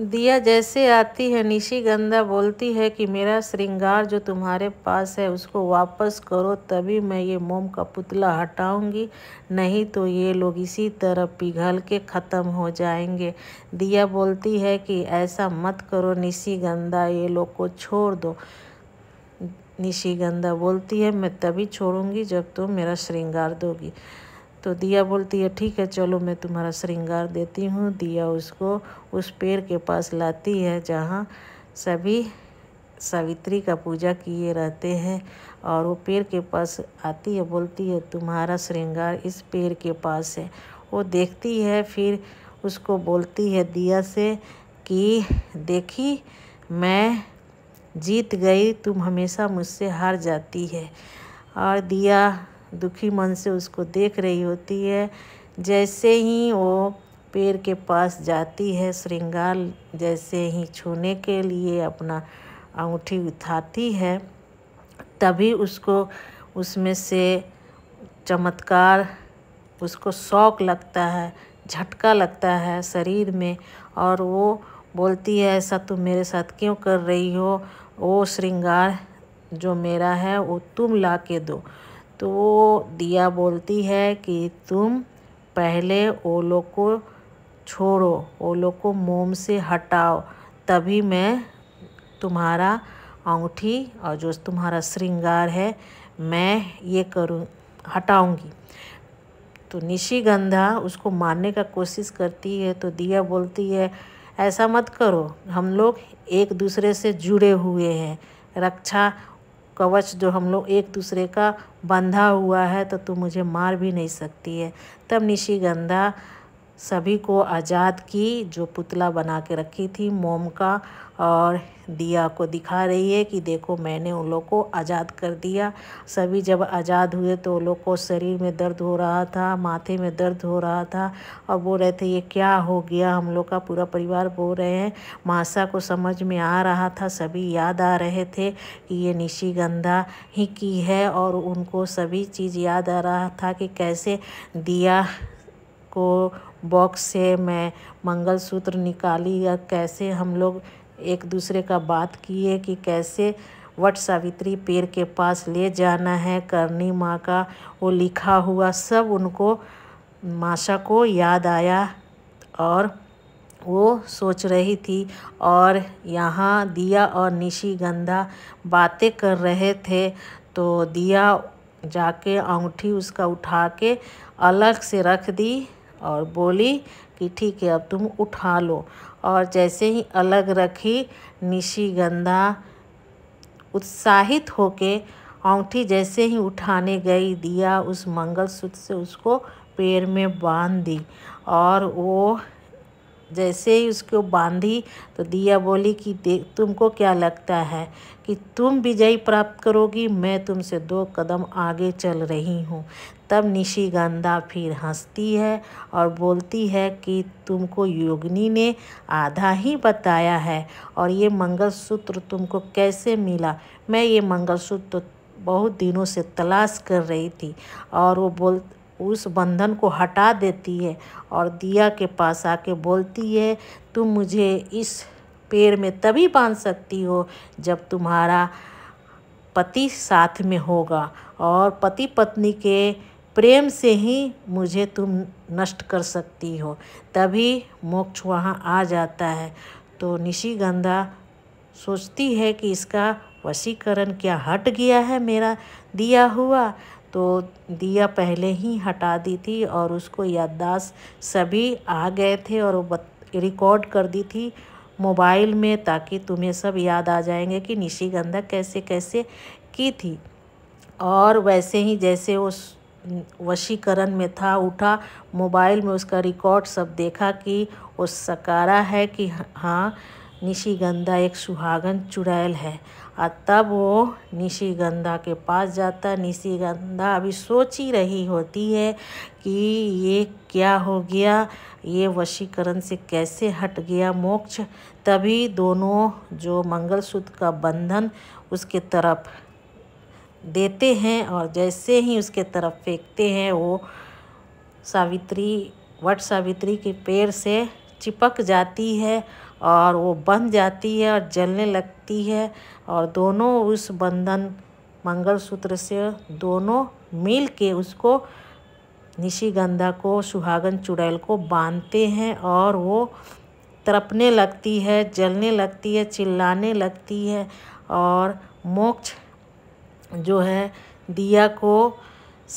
दिया जैसे आती है निशिगंधा बोलती है कि मेरा श्रृंगार जो तुम्हारे पास है उसको वापस करो तभी मैं ये मोम का पुतला हटाऊंगी नहीं तो ये लोग इसी तरह पिघल के ख़त्म हो जाएंगे दिया बोलती है कि ऐसा मत करो निशिगंधा ये लोग को छोड़ दो निशिगंधा बोलती है मैं तभी छोड़ूंगी जब तुम मेरा श्रृंगार दोगी तो दिया बोलती है ठीक है चलो मैं तुम्हारा श्रृंगार देती हूँ दिया उसको उस पेड़ के पास लाती है जहाँ सभी सावित्री का पूजा किए रहते हैं और वो पेड़ के पास आती है बोलती है तुम्हारा श्रृंगार इस पेड़ के पास है वो देखती है फिर उसको बोलती है दिया से कि देखी मैं जीत गई तुम हमेशा मुझसे हार जाती है और दिया दुखी मन से उसको देख रही होती है जैसे ही वो पेड़ के पास जाती है श्रृंगार जैसे ही छूने के लिए अपना अंगूठी उठाती है तभी उसको उसमें से चमत्कार उसको शौक लगता है झटका लगता है शरीर में और वो बोलती है ऐसा तुम मेरे साथ क्यों कर रही हो वो श्रृंगार जो मेरा है वो तुम ला के दो तो दिया बोलती है कि तुम पहले लोग को छोड़ो लोग को मोम से हटाओ तभी मैं तुम्हारा अंगूठी और जो तुम्हारा श्रृंगार है मैं ये करूँ हटाऊँगी तो निशिगंधा उसको मारने का कोशिश करती है तो दिया बोलती है ऐसा मत करो हम लोग एक दूसरे से जुड़े हुए हैं रक्षा कवच जो हम लोग एक दूसरे का बंधा हुआ है तो तू मुझे मार भी नहीं सकती है तब निशिगंधा सभी को आज़ाद की जो पुतला बना के रखी थी मोम का और दिया को दिखा रही है कि देखो मैंने उन लोग को आज़ाद कर दिया सभी जब आज़ाद हुए तो उन लोग को शरीर में दर्द हो रहा था माथे में दर्द हो रहा था और बोल रहे थे ये क्या हो गया हम लोग का पूरा परिवार बोल रहे हैं मासा को समझ में आ रहा था सभी याद आ रहे थे कि ये निशिगंधा ही की है और उनको सभी चीज़ याद आ रहा था कि कैसे दिया को बॉक्स से मैं मंगलसूत्र निकाली या कैसे हम लोग एक दूसरे का बात किए कि कैसे वट सावित्री पेड़ के पास ले जाना है करनी माँ का वो लिखा हुआ सब उनको माशा को याद आया और वो सोच रही थी और यहाँ दिया और निशी गंधा बातें कर रहे थे तो दिया जाके अंगूठी उसका उठा के अलग से रख दी और बोली कि ठीक है अब तुम उठा लो और जैसे ही अलग रखी निशिगंधा उत्साहित होके औंठी जैसे ही उठाने गई दिया उस मंगलसूत्र से उसको पैर में बांध दी और वो जैसे ही उसको बांधी तो दिया बोली कि देख तुमको क्या लगता है कि तुम विजयी प्राप्त करोगी मैं तुमसे दो कदम आगे चल रही हूँ तब निशिगंधा फिर हंसती है और बोलती है कि तुमको योगिनी ने आधा ही बताया है और ये मंगलसूत्र तुमको कैसे मिला मैं ये मंगलसूत्र बहुत दिनों से तलाश कर रही थी और वो बोल उस बंधन को हटा देती है और दिया के पास आके बोलती है तुम मुझे इस पेड़ में तभी बांध सकती हो जब तुम्हारा पति साथ में होगा और पति पत्नी के प्रेम से ही मुझे तुम नष्ट कर सकती हो तभी मोक्ष वहाँ आ जाता है तो निशिगंधा सोचती है कि इसका वशीकरण क्या हट गया है मेरा दिया हुआ तो दिया पहले ही हटा दी थी और उसको याददाश्त सभी आ गए थे और वो रिकॉर्ड कर दी थी मोबाइल में ताकि तुम्हें सब याद आ जाएंगे कि निशिगंधा कैसे कैसे की थी और वैसे ही जैसे उस वशीकरण में था उठा मोबाइल में उसका रिकॉर्ड सब देखा कि वो सकारा है कि हाँ निशिगंधा एक सुहागन चुड़ैल है और तब वो निशिगंधा के पास जाता निशिगंधा अभी सोच ही रही होती है कि ये क्या हो गया ये वशीकरण से कैसे हट गया मोक्ष तभी दोनों जो मंगलसूत्र का बंधन उसके तरफ देते हैं और जैसे ही उसके तरफ फेंकते हैं वो सावित्री वट सावित्री के पेड़ से चिपक जाती है और वो बंध जाती है और जलने लगती है और दोनों उस बंधन मंगलसूत्र से दोनों मिल के उसको निशिगंधा को सुहागन चुड़ैल को बांधते हैं और वो तरपने लगती है जलने लगती है चिल्लाने लगती है और मोक्ष जो है दिया को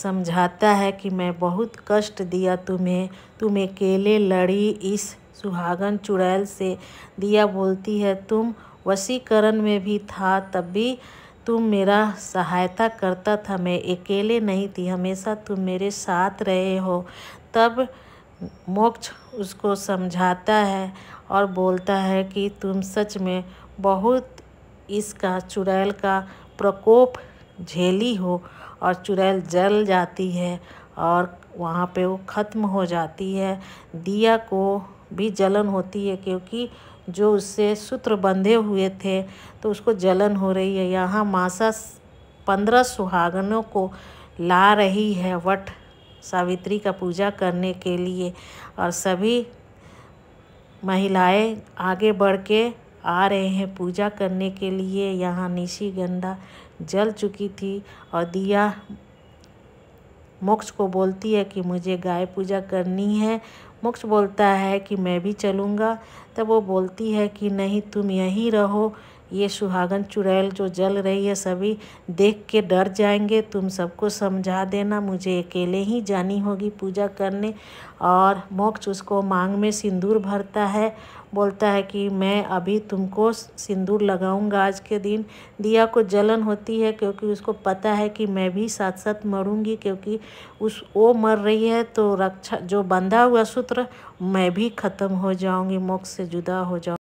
समझाता है कि मैं बहुत कष्ट दिया तुम्हें तुम अकेले लड़ी इस सुहागन चुड़ैल से दिया बोलती है तुम वशीकरण में भी था तब भी तुम मेरा सहायता करता था मैं अकेले नहीं थी हमेशा तुम मेरे साथ रहे हो तब मोक्ष उसको समझाता है और बोलता है कि तुम सच में बहुत इसका चुड़ैल का प्रकोप झेली हो और चुड़ैल जल जाती है और वहाँ पे वो ख़त्म हो जाती है दिया को भी जलन होती है क्योंकि जो उससे सूत्र बंधे हुए थे तो उसको जलन हो रही है यहाँ मासा पंद्रह सुहागनों को ला रही है वट सावित्री का पूजा करने के लिए और सभी महिलाएं आगे बढ़ के आ रहे हैं पूजा करने के लिए यहाँ निशी गंधा जल चुकी थी और दिया मोक्ष को बोलती है कि मुझे गाय पूजा करनी है मोक्ष बोलता है कि मैं भी चलूँगा तब वो बोलती है कि नहीं तुम यहीं रहो ये सुहागन चुड़ैल जो जल रही है सभी देख के डर जाएंगे तुम सबको समझा देना मुझे अकेले ही जानी होगी पूजा करने और मोक्ष उसको मांग में सिंदूर भरता है बोलता है कि मैं अभी तुमको सिंदूर लगाऊंगा आज के दिन दिया को जलन होती है क्योंकि उसको पता है कि मैं भी साथ साथ मरूंगी क्योंकि उस वो मर रही है तो रक्षा जो बंधा हुआ सूत्र मैं भी ख़त्म हो जाऊंगी मोक्ष से जुदा हो जाऊँ